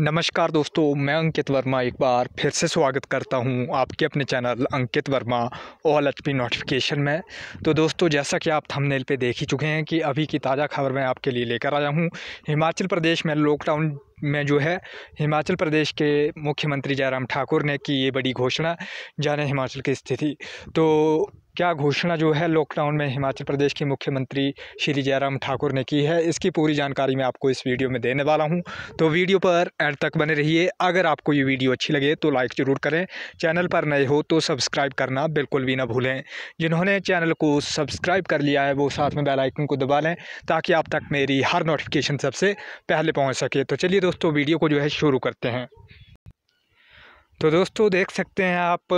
नमस्कार दोस्तों मैं अंकित वर्मा एक बार फिर से स्वागत करता हूं आपके अपने channel Ankit Verma all H P notification में तो दोस्तों जैसा कि आप थंबनेल पे देख ही चुके हैं कि अभी की ताज़ा खबर मैं आपके लिए लेकर आया हूं हिमाचल प्रदेश में लॉकडाउन में जो है हिमाचल प्रदेश के मुख्यमंत्री जयराम ठाकुर ने की ये बड़ी घोषणा जाने हिमाचल की स्थिति तो क्या घोषणा जो है लॉकडाउन में हिमाचल प्रदेश के मुख्यमंत्री श्री जयराम ठाकुर ने की है इसकी पूरी जानकारी मैं आपको इस वीडियो में देने वाला हूं तो वीडियो पर एंड तक बने रहिए अगर आपको ये वीडियो अच्छी लगे तो लाइक ज़रूर करें चैनल पर नए हो तो सब्सक्राइब करना बिल्कुल भी ना भूलें जिन्होंने चैनल को सब्सक्राइब कर लिया है वो साथ में बेलाइकन को दबा लें ताकि आप तक मेरी हर नोटिफिकेशन सबसे पहले पहुँच सके तो चलिए दोस्तों दोस्तों वीडियो को जो है शुरू करते हैं तो दोस्तों देख सकते हैं आप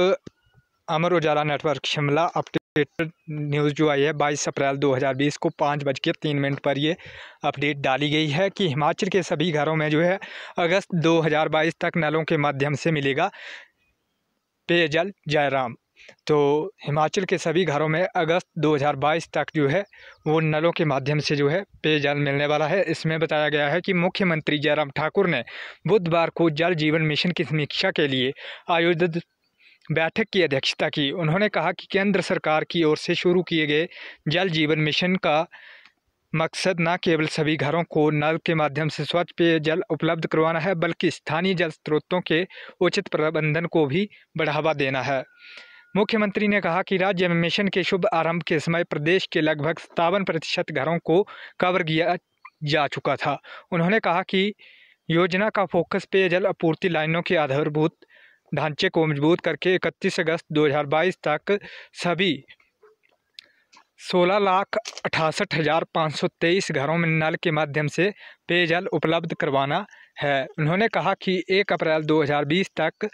Amar Ujala network Shimla update news जो आई है 22 अप्रैल 2020 को पाँच बज के तीन मिनट पर ये अपडेट डाली गई है कि हिमाचल के सभी घरों में जो है अगस्त 2022 तक नलों के माध्यम से मिलेगा पेयजल जयराम तो हिमाचल के सभी घरों में अगस्त 2022 तक जो है वो नलों के माध्यम से जो है पेयजल मिलने वाला है इसमें बताया गया है कि मुख्यमंत्री जयराम ठाकुर ने बुधवार को जल जीवन मिशन की समीक्षा के लिए आयोजित बैठक की अध्यक्षता की उन्होंने कहा कि केंद्र सरकार की ओर से शुरू किए गए जल जीवन मिशन का मकसद न केवल सभी घरों को नल के माध्यम से स्वच्छ पेयजल उपलब्ध करवाना है बल्कि स्थानीय जल स्रोतों के उचित प्रबंधन को भी बढ़ावा देना है मुख्यमंत्री ने कहा कि राज्य में मिशन के शुभ आरंभ के समय प्रदेश के लगभग सत्तावन प्रतिशत घरों को कवर किया जा चुका था उन्होंने कहा कि योजना का फोकस पेयजल आपूर्ति लाइनों के आधारभूत ढांचे को मजबूत करके 31 अगस्त 2022 तक सभी सोलह लाख अठासठ हज़ार पाँच सौ तेईस घरों में नल के माध्यम से पेयजल उपलब्ध करवाना है उन्होंने कहा कि 1 अप्रैल 2020 तक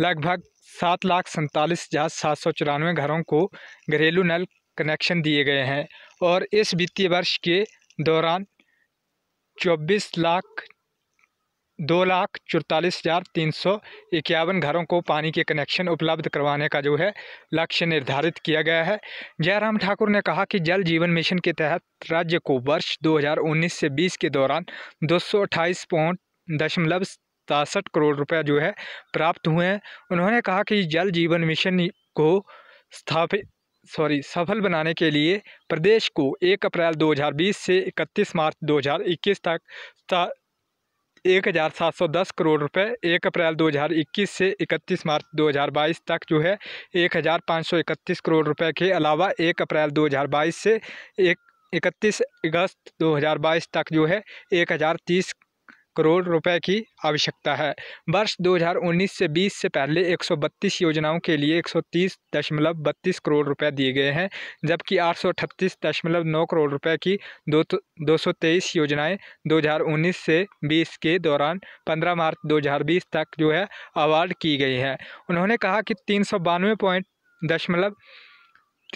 लगभग सात लाख सैंतालीस हज़ार सात सौ चौरानवे घरों को घरेलू नल कनेक्शन दिए गए हैं और इस वित्तीय वर्ष के दौरान चौबीस लाख दो लाख चौतालीस हज़ार तीन सौ इक्यावन घरों को पानी के कनेक्शन उपलब्ध करवाने का जो है लक्ष्य निर्धारित किया गया है जयराम ठाकुर ने कहा कि जल जीवन मिशन के तहत राज्य को वर्ष 2019 से 20 के दौरान दो सौ अट्ठाईस पॉइंट दशमलव सतासठ करोड़ रुपए जो है प्राप्त हुए हैं उन्होंने कहा कि जल जीवन मिशन को स्थापित सॉरी सफल बनाने के लिए प्रदेश को 1 अप्रैल 2020 से 31 मार्च 2021 तक एक हज़ार सात सौ दस करोड़ रुपए एक अप्रैल दो हज़ार इक्कीस से इकतीस मार्च दो हज़ार बाईस तक जो है एक हज़ार पाँच सौ इकतीस करोड़ रुपए के अलावा एक अप्रैल दो हज़ार बाईस से एक इकतीस अगस्त दो हज़ार बाईस तक जो है एक हज़ार तीस करोड़ रुपए की आवश्यकता है वर्ष 2019 से 20 से पहले 132 योजनाओं के लिए 130.32 करोड़ रुपए दिए गए हैं जबकि आठ करोड़ रुपए की दो तो, दो योजनाएं 2019 से 20 के दौरान 15 मार्च 2020 तक जो है अवार्ड की गई है उन्होंने कहा कि तीन दशमलव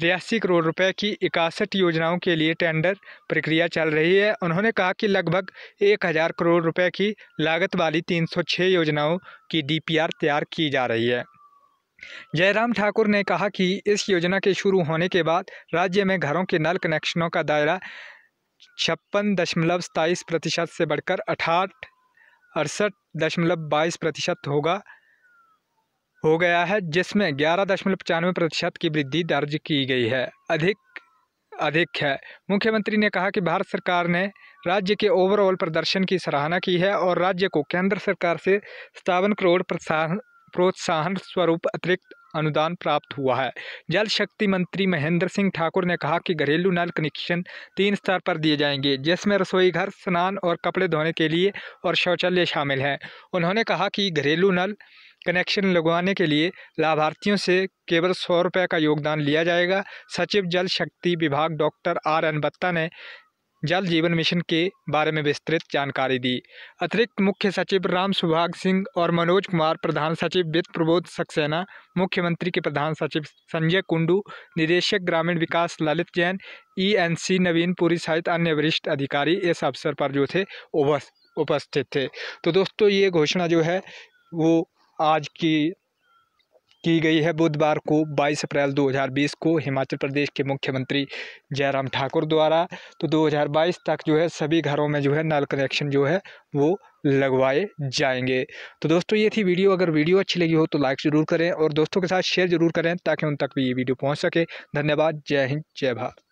तिरासी करोड़ रुपए की इकसठ योजनाओं के लिए टेंडर प्रक्रिया चल रही है उन्होंने कहा कि लगभग एक हज़ार करोड़ रुपए की लागत वाली 306 योजनाओं की डीपीआर तैयार की जा रही है जयराम ठाकुर ने कहा कि इस योजना के शुरू होने के बाद राज्य में घरों के नल कनेक्शनों का दायरा छप्पन दशमलव सताईस प्रतिशत से बढ़कर अठाठ अड़सठ दशमलव बाईस प्रतिशत होगा हो गया है जिसमें ग्यारह दशमलव पचानवे प्रतिशत की वृद्धि दर्ज की गई है अधिक अधिक है मुख्यमंत्री ने कहा कि भारत सरकार ने राज्य के ओवरऑल प्रदर्शन की सराहना की है और राज्य को केंद्र सरकार से सतावन करोड़ प्रोत्साहन प्रोत्साहन स्वरूप अतिरिक्त अनुदान प्राप्त हुआ है जल शक्ति मंत्री महेंद्र सिंह ठाकुर ने कहा कि घरेलू नल कनेक्शन तीन स्तर पर दिए जाएंगे जिसमें रसोई घर स्नान और कपड़े धोने के लिए और शौचालय शामिल हैं उन्होंने कहा कि घरेलू नल कनेक्शन लगवाने के लिए लाभार्थियों से केवल सौ रुपये का योगदान लिया जाएगा सचिव जल शक्ति विभाग डॉक्टर आर एन बत्ता ने जल जीवन मिशन के बारे में विस्तृत जानकारी दी अतिरिक्त मुख्य सचिव राम सुभाग सिंह और मनोज कुमार प्रधान सचिव वित्त प्रबोध सक्सेना मुख्यमंत्री के प्रधान सचिव संजय कुंडू निदेशक ग्रामीण विकास ललित जैन ईएनसी e नवीन पुरी सहित अन्य वरिष्ठ अधिकारी इस अवसर पर जो थे उपस्थित थे तो दोस्तों ये घोषणा जो है वो आज की की गई है बुधवार को 22 अप्रैल 2020 को हिमाचल प्रदेश के मुख्यमंत्री जयराम ठाकुर द्वारा तो 2022 तक जो है सभी घरों में जो है नल कनेक्शन जो है वो लगवाए जाएंगे तो दोस्तों ये थी वीडियो अगर वीडियो अच्छी लगी हो तो लाइक ज़रूर करें और दोस्तों के साथ शेयर ज़रूर करें ताकि उन तक भी ये वीडियो पहुँच सके धन्यवाद जय हिंद जय भारत